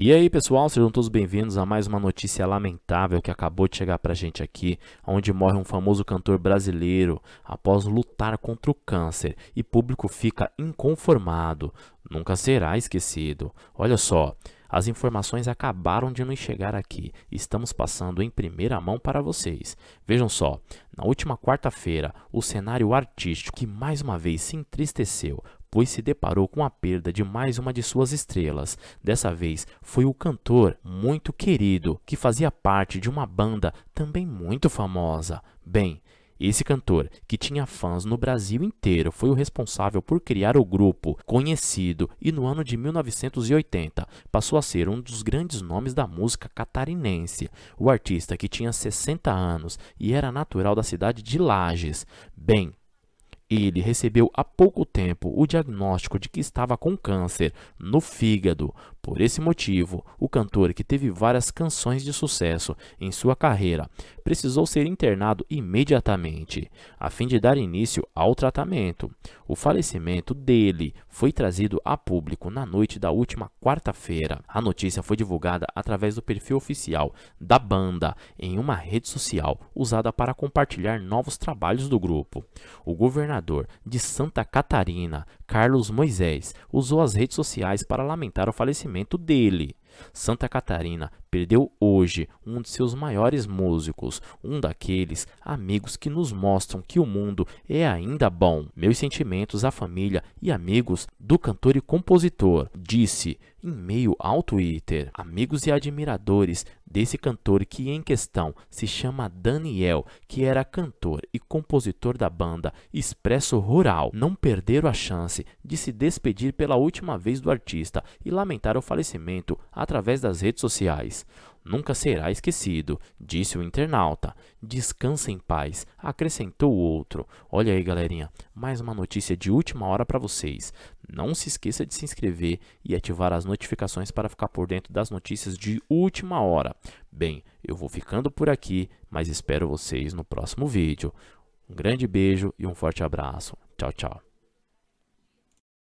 E aí, pessoal, sejam todos bem-vindos a mais uma notícia lamentável que acabou de chegar pra gente aqui, onde morre um famoso cantor brasileiro após lutar contra o câncer e público fica inconformado. Nunca será esquecido. Olha só, as informações acabaram de nos chegar aqui. Estamos passando em primeira mão para vocês. Vejam só, na última quarta-feira, o cenário artístico que mais uma vez se entristeceu pois se deparou com a perda de mais uma de suas estrelas. Dessa vez foi o cantor muito querido, que fazia parte de uma banda também muito famosa. Bem, esse cantor, que tinha fãs no Brasil inteiro, foi o responsável por criar o grupo, conhecido, e no ano de 1980 passou a ser um dos grandes nomes da música catarinense. O artista, que tinha 60 anos e era natural da cidade de Lages. Bem, ele recebeu há pouco tempo o diagnóstico de que estava com câncer no fígado por esse motivo, o cantor, que teve várias canções de sucesso em sua carreira, precisou ser internado imediatamente, a fim de dar início ao tratamento. O falecimento dele foi trazido a público na noite da última quarta-feira. A notícia foi divulgada através do perfil oficial da banda em uma rede social usada para compartilhar novos trabalhos do grupo. O governador de Santa Catarina, Carlos Moisés, usou as redes sociais para lamentar o falecimento dele. Santa Catarina perdeu hoje um de seus maiores músicos, um daqueles amigos que nos mostram que o mundo é ainda bom. Meus sentimentos à família e amigos do cantor e compositor, disse em meio ao Twitter. Amigos e admiradores desse cantor que em questão se chama Daniel, que era cantor e compositor da banda Expresso Rural, não perderam a chance de se despedir pela última vez do artista e lamentar o falecimento a através das redes sociais. Nunca será esquecido, disse o internauta. Descansa em paz, acrescentou o outro. Olha aí, galerinha, mais uma notícia de última hora para vocês. Não se esqueça de se inscrever e ativar as notificações para ficar por dentro das notícias de última hora. Bem, eu vou ficando por aqui, mas espero vocês no próximo vídeo. Um grande beijo e um forte abraço. Tchau, tchau.